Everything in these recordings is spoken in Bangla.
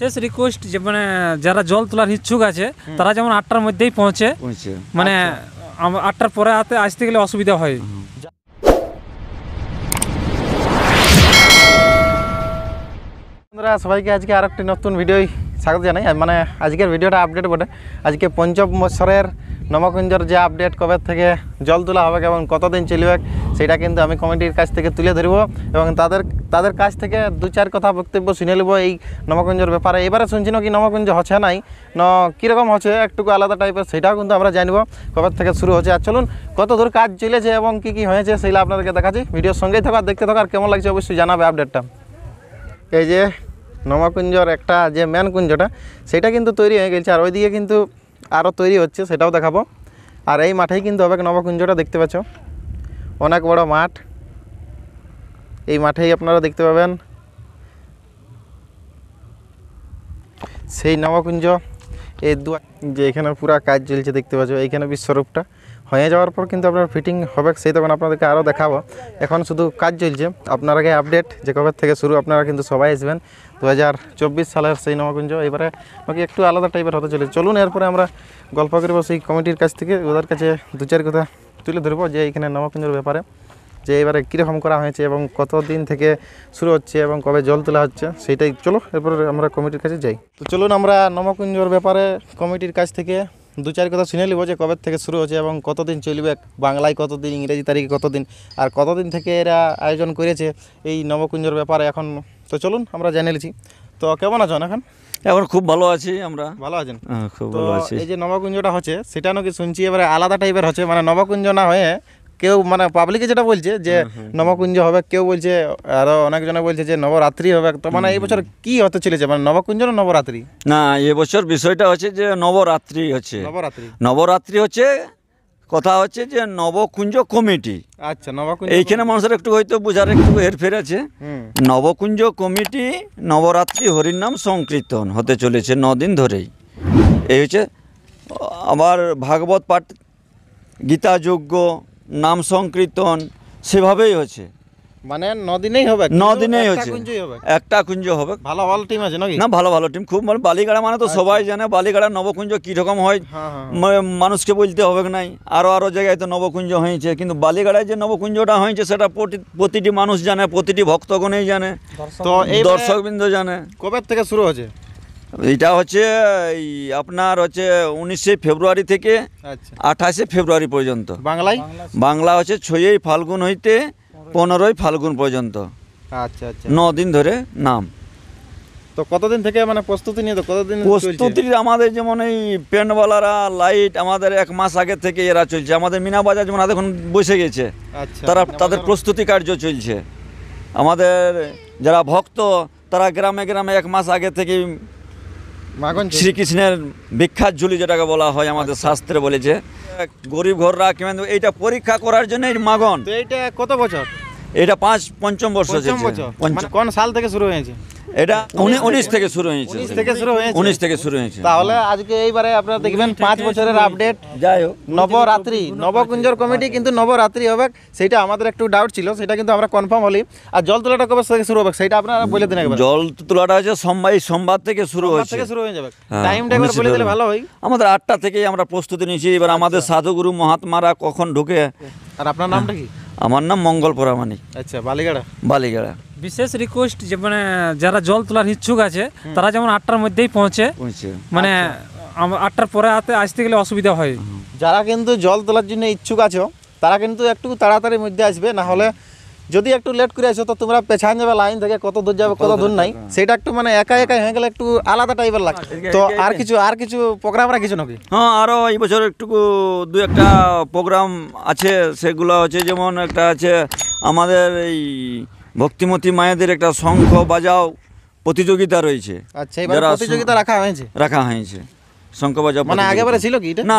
শেষ রিকোয়েস্ট যে মানে যারা জল তোলার ইচ্ছুক আছে তারা যেমন আটটার মধ্যেই পৌঁছে মানে আচ্ছা। আটটার পরে হাতে আসতে গেলে অসুবিধা হয় সবাইকে আজকে আর একটি নতুন ভিডিও স্বাগত জানাই মানে আজকের ভিডিওটা আপডেট বটে আজকে পঞ্চম বছরের নমকুঞ্জর যে আপডেট কবে থেকে জল তোলা হবে এবং কতদিন চলবে সেটা কিন্তু আমি কমিটির কাছ থেকে তুলে ধরব এবং তাদের তাদের কাছ থেকে দু চার কথা বক্তব্য শুনে নেব এই নবকুঞ্জর ব্যাপারে এবারে শুনছি না কি নবকুঞ্জ হচ্ছে নাই ন কীরকম হচ্ছে একটুকু আলাদা টাইপের সেটাও কিন্তু আমরা জানব কবে থেকে শুরু হচ্ছে আর চলুন কত দূর কাজ চলেছে এবং কি কি হয়েছে সেগুলো আপনাদেরকে দেখাচ্ছি ভিডিওর সঙ্গেই থাকো দেখতে থাকো আর কেমন লাগছে অবশ্যই জানাবে আপডেটটা এই যে নবকুঞ্জর একটা যে মেন কুঞ্জটা সেটা কিন্তু তৈরি হয়ে গেছে আর ওইদিকে কিন্তু আরও তৈরি হচ্ছে সেটাও দেখাবো আর এই মাঠেই কিন্তু হবে নবকুঞ্জটা দেখতে পাচ্ছ অনেক বড় মাঠ এই মাঠেই আপনারা দেখতে পাবেন সেই নবকুঞ্জ এই দু যে এখানে পুরা কাজ চলছে দেখতে পাচ্ছ এইখানে বিশ্বরূপটা হয়ে যাওয়ার পর কিন্তু আপনার ফিটিং হবে সেই তখন আপনাদেরকে আরও দেখাবো এখন শুধু কাজ চলছে আপনারাকে আপডেট যে কবে থেকে শুরু আপনারা কিন্তু সবাই আসবেন দু সালের সেই নবকুঞ্জ এবারে নাকি একটু আলাদা টাইপের হতে চলেছে চলুন এরপরে আমরা গল্প করবো সেই কমিটির কাছ থেকে ওদের কাছে দু চার কথা তুলে ধরবো যে এখানে নবকুঞ্জর ব্যাপারে যে এবারে কীরকম করা হয়েছে এবং কত দিন থেকে শুরু হচ্ছে এবং কবে জল তোলা হচ্ছে সেটাই চলো এরপর আমরা কমিটির কাছে যাই তো চলুন আমরা নবকুঞ্জর ব্যাপারে কমিটির কাছ থেকে দু চার কথা শুনে নিব যে কবে থেকে শুরু হচ্ছে এবং কতদিন চলবে বাংলায় কতদিন ইংরেজি তারিখে কতদিন আর কতদিন থেকে এরা আয়োজন করেছে এই নবকুঞ্জর ব্যাপারে এখন তো চলুন আমরা জেনে নিছি তো কেমন আছেন এখন এখন খুব ভালো আছি আমরা ভালো আছেন হ্যাঁ, খুব ভালো আছি এই যে নবকুঞ্জটা হচ্ছে সেটা নাকি শুনছি এবারে আলাদা টাইপের হচ্ছে মানে নবকুঞ্জ না হয়ে কেউ মানে পাবলিকে যেটা বলছে যে নবকুঞ্জ হবে কেউ বলছে আরো অনেকজনে বলছে যে নবরাত্রি হবে তো মানে এই বছর কি হতে চলেছে মানে নবকুঞ্জ না নবরাত্রি না এবছর বিষয়টা হচ্ছে যে নবরাত্রি হচ্ছে নবরাত্রি নবরাত্রি হচ্ছে কথা হচ্ছে যে নবকুঞ্জ কমিটি আচ্ছা নবকুঞ্জ এইখানে মানুষের একটু হয়তো বোঝার একটু হেরফের আছে নবকুঞ্জ কমিটি নবরাত্রি হরিনাম সংকীর্তন হতে চলেছে দিন ধরেই এই হচ্ছে আবার ভাগবত পাঠ গীতাযজ্ঞ নাম সংকীর্তন সেভাবেই হচ্ছে মানে নদিনেই হবে নদিনেই হচ্ছে একটা কুঞ্জ হবে ভালো ভালো টিম আছে নাকি না ভালো ভালো টিম খুব মানে বালিগাড়া মানে তো আচ্ছা। সবাই জানে বালিগাড়া নবকুঞ্জ কীরকম হয় হ্যাঁ, হ্যাঁ, হ্যাঁ। মানে মানুষকে বলতে হবে নাই আরও আরও জায়গায় তো নবকুঞ্জ হয়েছে কিন্তু বালিগাড়ায় যে নবকুঞ্জটা হয়েছে সেটা প্রতিটি মানুষ জানে প্রতিটি ভক্তগণেই জানে তো এই দর্শকবৃন্দ জানে কবে থেকে শুরু হয়েছে এটা হচ্ছে আপনার হচ্ছে উনিশে ফেব্রুয়ারি থেকে আচ্ছা। আঠাশে ফেব্রুয়ারি পর্যন্ত বাংলায় বাংলা হচ্ছে ছয়ই ফাল্গুন হইতে পনেরোই ফাল্গুন পর্যন্ত আচ্ছা আচ্ছা ন দিন ধরে নাম তো কতদিন থেকে মানে প্রস্তুতি নিয়ে তো কতদিন প্রস্তুতি আমাদের যেমন এই প্যান্টওয়ালারা লাইট আমাদের এক মাস আগে থেকে এরা চলছে আমাদের মিনা বাজার যেমন এখন বসে গেছে আচ্ছা। তারা তাদের প্রস্তুতি কার্য চলছে আমাদের যারা ভক্ত তারা গ্রামে গ্রামে এক মাস আগে থেকে শ্রীকৃষ্ণের বিখ্যাত ঝুলি যেটাকে বলা হয় আমাদের আচ্ছা। শাস্ত্রে বলেছে গরিব ঘররা কিন্তু এইটা পরীক্ষা করার জন্য মাগন এইটা কত বছর এটা পাঁচ পঞ্চম বর্ষ মানে কোন সাল থেকে শুরু হয়েছে এটা উনিশ থেকে শুরু হয়েছে থেকে শুরু হয়েছে উনিশ থেকে শুরু হয়েছে তাহলে আজকে এইবারে আপনারা দেখবেন পাঁচ বছরের আপডেট যাই হোক নবরাত্রি নবকুঞ্জর কমিটি কিন্তু নবরাত্রি হবে সেটা আমাদের একটু ডাউট ছিল সেটা কিন্তু আমরা কনফার্ম হলি আর জল তোলাটা কবে থেকে শুরু হবে সেটা আপনারা বলে দিন একবার জল তোলাটা হচ্ছে সোমবার সোমবার থেকে শুরু হয়েছে থেকে শুরু হয়ে যাবে টাইমটা হ্যাঁ, একবার বলে দিলে ভালো হয় আমাদের আটটা থেকেই আমরা প্রস্তুতি নিয়েছি এবার আচ্ছা। আমাদের সাধুগুরু মহাত্মারা কখন ঢুকে আর আপনার নামটা কি হ্যাঁ। আমার নাম মঙ্গল পরামানিক আচ্ছা বালিগাড়া বালিগাড়া বিশেষ রিকোয়েস্ট যে মানে যারা জল তোলার ইচ্ছুক আছে তারা যেমন আটটার মধ্যেই পৌঁছে মানে আচ্ছা। আটটার পরে আসতে গেলে অসুবিধা হয় যারা কিন্তু জল তোলার জন্য ইচ্ছুক আছো তারা কিন্তু একটু তাড়াতাড়ির মধ্যে আসবে না হলে যদি একটু লেট করে আসো তো তোমরা পেছান যাবে লাইন থেকে কত দূর যাবে কত দূর নাই সেটা একটু মানে একা একা হয়ে গেলে একটু আলাদা টাইপের আচ্ছা, লাগে তো আর কিছু আর কিছু প্রোগ্রাম কিছু নাকি হ্যাঁ আরও এই বছর একটু দু একটা প্রোগ্রাম আছে সেগুলো হচ্ছে যেমন একটা আছে আমাদের এই ভক্তিমতী মায়েদের একটা শঙ্খ বাজাও প্রতিযোগিতা রয়েছে আচ্ছা প্রতিযোগিতা রাখা হয়েছে রাখা হয়েছে শঙ্খ বাজাও মানে না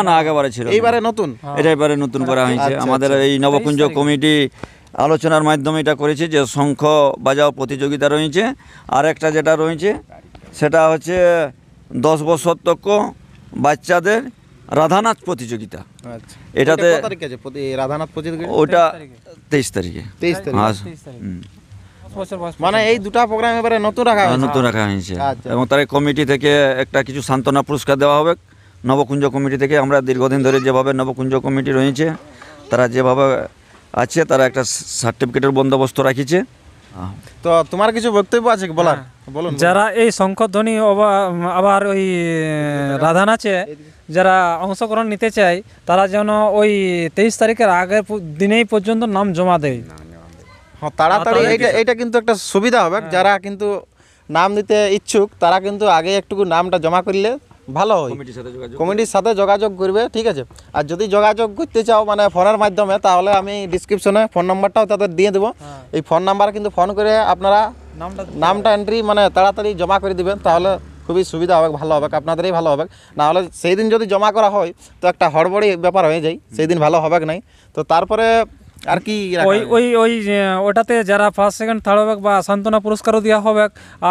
না আগেবারে ছিল নতুন এটা এবারে নতুন করা আচ্ছা, হয়েছে আচ্ছা, আমাদের আচ্ছা। এই কমিটি আলোচনার মাধ্যমে এটা যে শঙ্খ বাজাও প্রতিযোগিতা রয়েছে আর একটা যেটা রয়েছে সেটা হচ্ছে দশ বছর তক্ষ বাচ্চাদের রাধানাথ প্রতিযোগিতা এটাতে রাধানাথ প্রতিযোগিতা ওটা তেইশ তারিখে তেইশ হ্যাঁ। মানে এই দুটা প্রোগ্রাম এবারে নতুন রাখা হ্যাঁ, হয়েছে নতুন রাখা হয়েছে আচ্ছা। এবং তার কমিটি থেকে একটা কিছু সান্ত্বনা পুরস্কার দেওয়া হবে নবকুঞ্জ কমিটি থেকে আমরা দীর্ঘদিন ধরে যেভাবে নবকুঞ্জ কমিটি রয়েছে তারা যেভাবে আছে তারা একটা সার্টিফিকেটের বন্দোবস্ত রাখিছে তো তোমার কিছু বক্তব্য আছে বলার হ্যাঁ। বলুন যারা এই শঙ্করধ্বনি আবার ওই রাধান আছে যারা অংশগ্রহণ নিতে চায় তারা যেন ওই তেইশ তারিখের আগের দিনেই পর্যন্ত নাম জমা দেয় হ্যাঁ তাড়াতাড়ি হ্যাঁ, এইটা এটা কিন্তু একটা সুবিধা হবে হ্যাঁ। যারা কিন্তু নাম দিতে ইচ্ছুক তারা কিন্তু আগে একটুকু নামটা জমা করলে ভালো হয় কমিটির সাথে যোগাযোগ করবে ঠিক আছে আর যদি যোগাযোগ করতে চাও মানে ফোনের মাধ্যমে তাহলে আমি ডিসক্রিপশনে ফোন নাম্বারটাও তাদের দিয়ে দেবো হ্যাঁ। এই ফোন নাম্বার কিন্তু ফোন করে আপনারা নামটা এন্ট্রি মানে তাড়াতাড়ি জমা করে দিবেন তাহলে খুবই সুবিধা হবে ভালো হবে আপনাদেরই ভালো হবে না হলে সেই দিন যদি জমা করা হয় তো একটা হড়বড়ি ব্যাপার হয়ে যায় সেই দিন ভালো হবে নাই তো তারপরে আর কি ওই ওই ওই ওটাতে যারা ফার্স্ট সেকেন্ড থার্ড হবে বা সান্ত্বনা পুরস্কারও দেওয়া হবে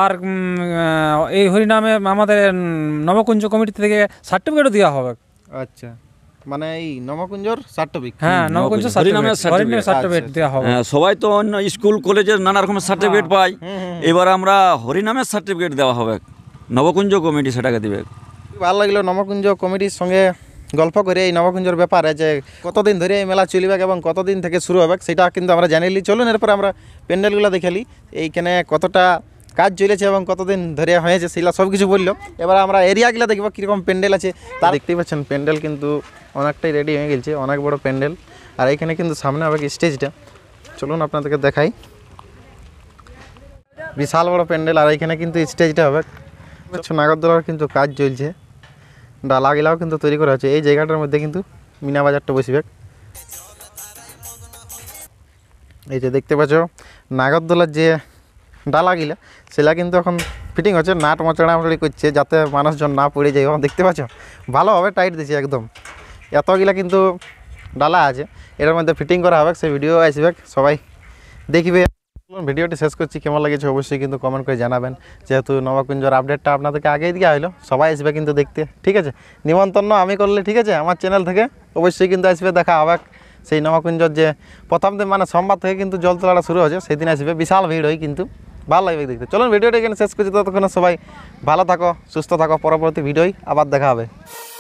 আর এই হরিনামে আমাদের নবকুঞ্জ কমিটি থেকে সার্টিফিকেটও দেওয়া হবে আচ্ছা মানে এই নবকুঞ্জর সার্টিফিকেট হ্যাঁ নবকুঞ্জ সার্টিফিকেট দেওয়া হবে সবাই তো অন্য স্কুল কলেজের নানা রকমের সার্টিফিকেট পায় এবার আমরা হরিনামের সার্টিফিকেট দেওয়া হবে নবকুঞ্জ কমিটি সেটাকে দিবে ভালো লাগলো নবকুঞ্জ কমিটির সঙ্গে গল্প করে এই নবকুঞ্জর ব্যাপারে যে কতদিন ধরে এই মেলা চলবে এবং কতদিন থেকে শুরু হবে সেটা কিন্তু আমরা নিই চলুন এরপরে আমরা প্যান্ডেলগুলো দেখালি এইখানে কতটা কাজ চলেছে এবং কতদিন ধরে হয়েছে সেগুলো সব কিছু বললো এবার আমরা এরিয়াগুলো দেখবো কীরকম প্যান্ডেল আছে তা দেখতেই পাচ্ছেন প্যান্ডেল কিন্তু অনেকটাই রেডি হয়ে গেছে অনেক বড় প্যান্ডেল আর এখানে কিন্তু সামনে হবে স্টেজটা চলুন আপনাদেরকে দেখাই বিশাল বড় প্যান্ডেল আর এখানে কিন্তু স্টেজটা হবে নাগরদোলার কিন্তু কাজ চলছে ডালা গিলাও কিন্তু তৈরি করা হচ্ছে এই জায়গাটার মধ্যে কিন্তু মিনা বাজারটা বসিবে এই যে দেখতে পাচ্ছ নাগরদোলার যে গিলা সেটা কিন্তু এখন ফিটিং হচ্ছে নাট মোচড়ামড়ি করছে যাতে মানুষজন না পড়ে যায় এবং দেখতে পাচ্ছ ভালোভাবে টাইট দিচ্ছে একদম এতগুলা কিন্তু ডালা আছে এটার মধ্যে ফিটিং করা হবে সে ভিডিও আসবে সবাই দেখবে ভিডিওটি শেষ করছি কেমন লাগেছে অবশ্যই কিন্তু কমেন্ট করে জানাবেন যেহেতু নবাকুঞ্জর আপডেটটা আপনাদেরকে আগেই দিকে হলো সবাই আসবে কিন্তু দেখতে ঠিক আছে নিমন্ত্রণ আমি করলে ঠিক আছে আমার চ্যানেল থেকে অবশ্যই কিন্তু আসবে দেখা আবার সেই নবাকুঞ্জর যে প্রথম দিন মানে সোমবার থেকে কিন্তু জল তোলাটা শুরু হয়েছে সেদিন আসবে বিশাল ভিড় হয় কিন্তু ভালো লাগবে দেখতে চলুন ভিডিওটা এখানে শেষ করছি ততক্ষণে সবাই ভালো থাকো সুস্থ থাকো পরবর্তী ভিডিওই আবার দেখা হবে